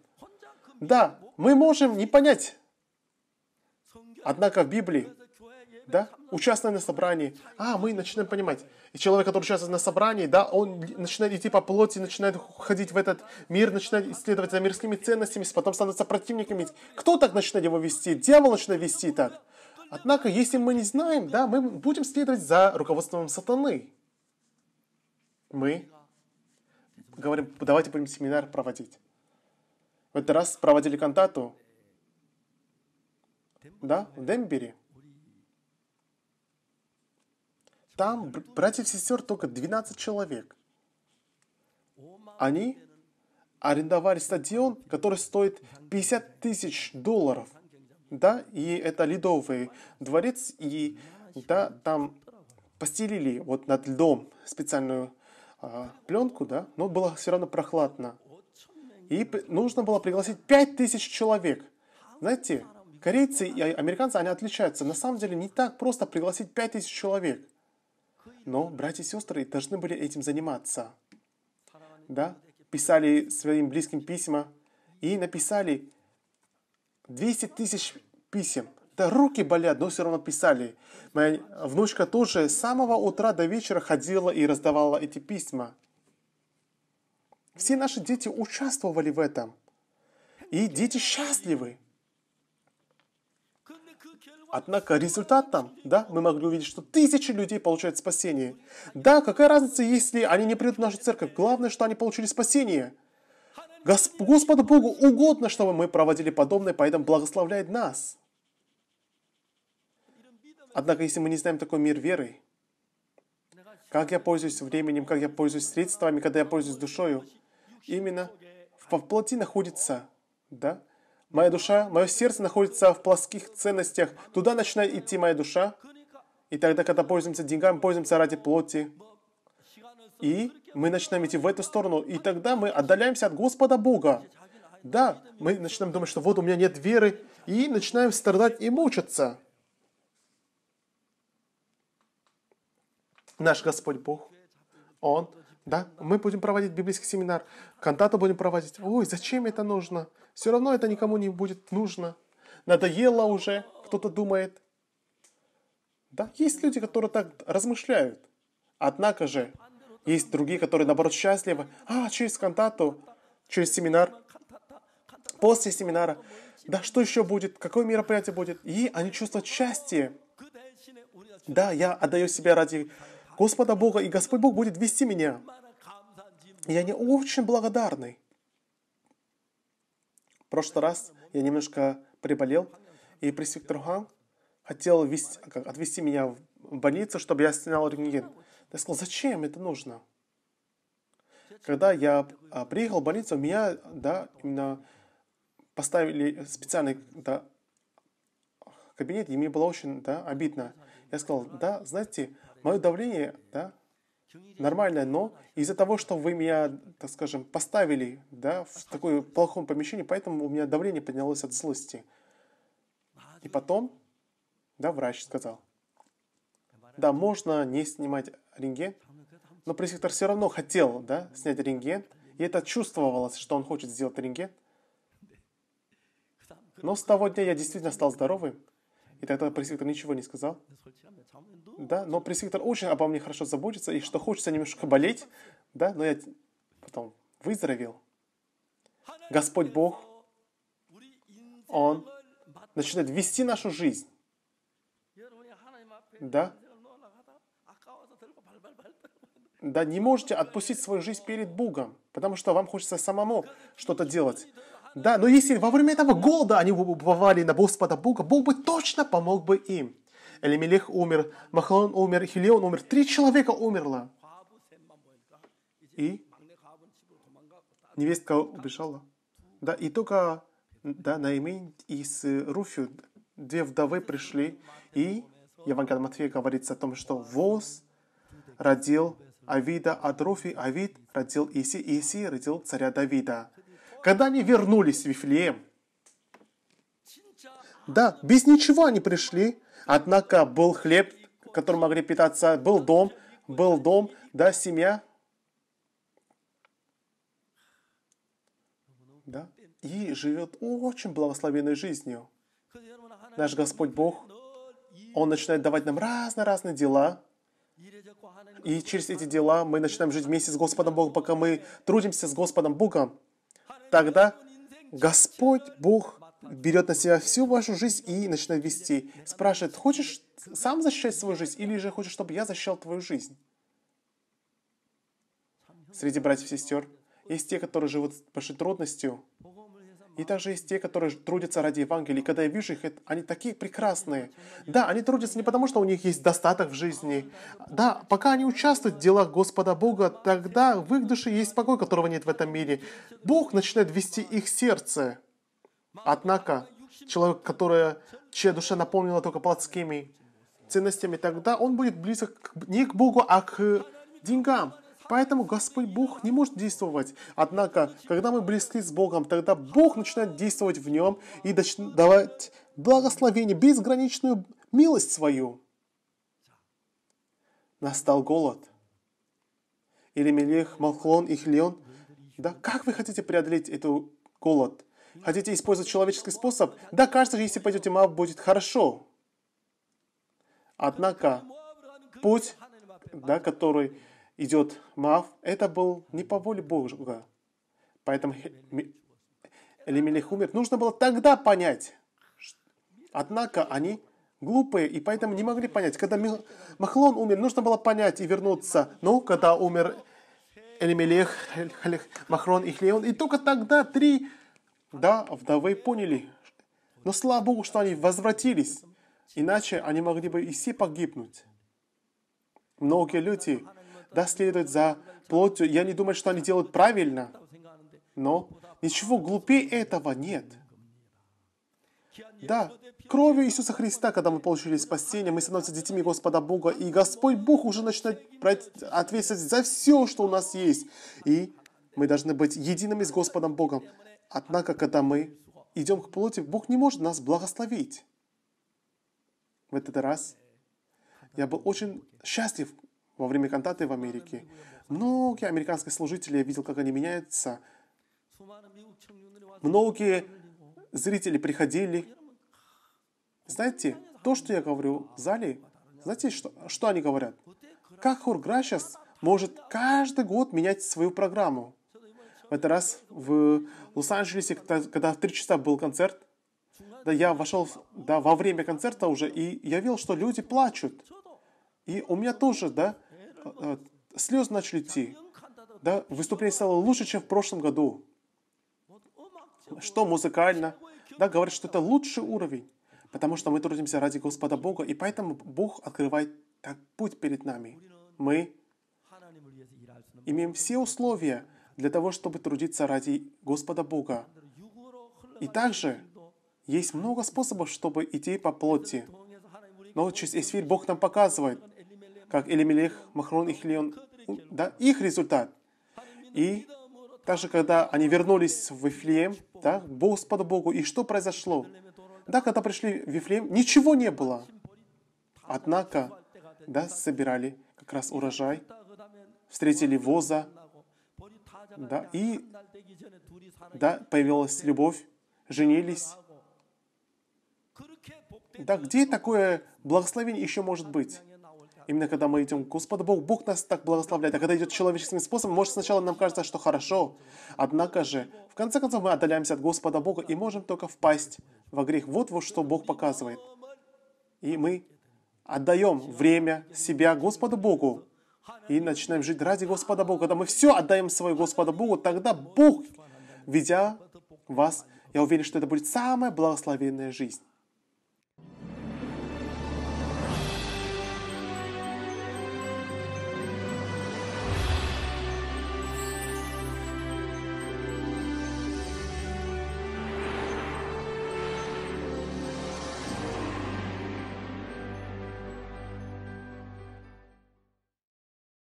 Да, мы можем не понять. Однако в Библии да, участвуя на собрании, а, мы начинаем понимать. И человек, который участвует на собрании, да, он начинает идти по плоти, начинает ходить в этот мир, начинает исследовать за мирскими ценностями, потом становится противниками. Кто так начинает его вести? Дьявол начинает вести так. Однако, если мы не знаем, да, мы будем следовать за руководством сатаны. Мы говорим, давайте будем семинар проводить. В этот раз проводили кантату, да, в Дембере. Там братьев и сестер только 12 человек. Они арендовали стадион, который стоит 50 тысяч долларов. Да, и это ледовый дворец, и да, там постелили вот над льдом специальную а, пленку, да, но было все равно прохладно. И нужно было пригласить 5000 человек. Знаете, корейцы и американцы, они отличаются. На самом деле не так просто пригласить 5000 человек. Но братья и сестры должны были этим заниматься. Да? Писали своим близким письма и написали 200 тысяч писем. Да руки болят, но все равно писали. Моя внучка тоже с самого утра до вечера ходила и раздавала эти письма. Все наши дети участвовали в этом. И дети счастливы. Однако результат там, да, мы могли увидеть, что тысячи людей получают спасение. Да, какая разница, если они не придут в нашу церковь? Главное, что они получили спасение. Госп Господу Богу угодно, чтобы мы проводили подобное, поэтому благословляет нас. Однако, если мы не знаем такой мир веры, как я пользуюсь временем, как я пользуюсь средствами, когда я пользуюсь душою, именно в плоти находится, да, Моя душа, мое сердце находится в плоских ценностях. Туда начинает идти моя душа. И тогда, когда пользуемся деньгами, пользуемся ради плоти. И мы начинаем идти в эту сторону. И тогда мы отдаляемся от Господа Бога. Да, мы начинаем думать, что вот у меня нет веры. И начинаем страдать и мучиться. Наш Господь Бог, Он да, мы будем проводить библейский семинар, кантату будем проводить. Ой, зачем это нужно? Все равно это никому не будет нужно. Надоело уже, кто-то думает. Да, есть люди, которые так размышляют. Однако же, есть другие, которые, наоборот, счастливы. А, через кантату, через семинар, после семинара. Да что еще будет? Какое мероприятие будет? И они чувствуют счастье. Да, я отдаю себя ради Господа Бога, и Господь Бог будет вести меня. Я не очень благодарный. В прошлый раз я немножко приболел, и пресвик Трухан хотел вести, как, отвести меня в больницу, чтобы я снял рентген. Я сказал, зачем это нужно? Когда я а, приехал в больницу, меня, да, именно поставили специальный да, кабинет, и мне было очень да, обидно. Я сказал, да, знаете, мое давление, да, нормальное, но из-за того, что вы меня, так скажем, поставили, да, в такое плохом помещении, поэтому у меня давление поднялось от злости. И потом, да, врач сказал, да, можно не снимать рентген, но пресектор все равно хотел, да, снять рентген, и это чувствовалось, что он хочет сделать рентген. Но с того дня я действительно стал здоровым. И тогда пресвитер ничего не сказал. Да, но пресвитер очень обо мне хорошо заботится, и что хочется немножко болеть, да, но я потом выздоровел. Господь Бог, Он начинает вести нашу жизнь. Да? Да, не можете отпустить свою жизнь перед Богом, потому что вам хочется самому что-то делать. Да, но если во время этого голода они уповали на Господа Бога, Бог бы точно помог бы им. Элимелех умер, Махлон умер, Хилеон умер. Три человека умерло. И невестка убежала. Да, и только да, Наимин и с э, Руфью, две вдовы пришли, и Евангелие Матфея говорится о том, что Воз родил Авида от Руфи, Авид родил Иси, Иси родил царя Давида. Когда они вернулись в Вифлеем, да, без ничего они пришли, однако был хлеб, которым могли питаться, был дом, был дом, да, семья. Да, и живет очень благословенной жизнью. Наш Господь Бог, Он начинает давать нам разные-разные дела, и через эти дела мы начинаем жить вместе с Господом Богом, пока мы трудимся с Господом Богом тогда Господь, Бог берет на себя всю вашу жизнь и начинает вести. Спрашивает, хочешь сам защищать свою жизнь или же хочешь, чтобы я защищал твою жизнь? Среди братьев и сестер есть те, которые живут с большой трудностью, и также есть те, которые трудятся ради Евангелия. И когда я вижу их, они такие прекрасные. Да, они трудятся не потому, что у них есть достаток в жизни. Да, пока они участвуют в делах Господа Бога, тогда в их душе есть покой, которого нет в этом мире. Бог начинает вести их сердце. Однако, человек, который, чья душа наполнена только плотскими ценностями, тогда он будет близок не к Богу, а к деньгам. Поэтому Господь Бог не может действовать. Однако, когда мы близки с Богом, тогда Бог начинает действовать в нем и давать благословение, безграничную милость свою. Настал голод. Или Мелех, Малхлон и Хлион. Да как вы хотите преодолеть эту голод? Хотите использовать человеческий способ? Да, кажется, если пойдете Мав, будет хорошо. Однако, путь, да, который идет Мав, это был не по воле Бога. Поэтому Элимелех умер. Нужно было тогда понять. Однако они глупые, и поэтому не могли понять. Когда Махлон умер, нужно было понять и вернуться. Но когда умер Элимелех, Махрон и Хлеон, и только тогда три да, вдовы поняли. Но слава Богу, что они возвратились. Иначе они могли бы и все погибнуть. Многие люди да, следовать за плотью. Я не думаю, что они делают правильно, но ничего глупее этого нет. Да, кровью Иисуса Христа, когда мы получили спасение, мы становимся детьми Господа Бога, и Господь Бог уже начинает ответственность за все, что у нас есть. И мы должны быть едиными с Господом Богом. Однако, когда мы идем к плоти, Бог не может нас благословить. В этот раз я был очень счастлив, во время кантаты в Америке. Многие американские служители, я видел, как они меняются. Многие зрители приходили. Знаете, то, что я говорю в зале, знаете, что, что они говорят? Как хор сейчас может каждый год менять свою программу? В этот раз в Лос-Анджелесе, когда в три часа был концерт, да, я вошел да, во время концерта уже, и я видел, что люди плачут. И у меня тоже, да, а, а, слезы начали идти. Да, выступление стало лучше, чем в прошлом году. Что музыкально? Да, говорят, что это лучший уровень, потому что мы трудимся ради Господа Бога, и поэтому Бог открывает так, путь перед нами. Мы имеем все условия для того, чтобы трудиться ради Господа Бога. И также есть много способов, чтобы идти по плоти. Но через эфир Бог нам показывает, как Элимелех, Махрон и Хилион, да, их результат. И также, когда они вернулись в Вифлеем, да, Господу Богу, и что произошло? Да, когда пришли в Вифлеем, ничего не было. Однако, да, собирали как раз урожай, встретили воза, да, и да, появилась любовь, женились. Да где такое благословение еще может быть? именно когда мы идем к Господу Богу, Бог нас так благословляет. А когда идет человеческим способом, может сначала нам кажется, что хорошо, однако же, в конце концов, мы отдаляемся от Господа Бога и можем только впасть во грех. Вот вот что Бог показывает. И мы отдаем время, себя Господу Богу и начинаем жить ради Господа Бога. Когда мы все отдаем свое Господу Богу, тогда Бог, ведя вас, я уверен, что это будет самая благословенная жизнь.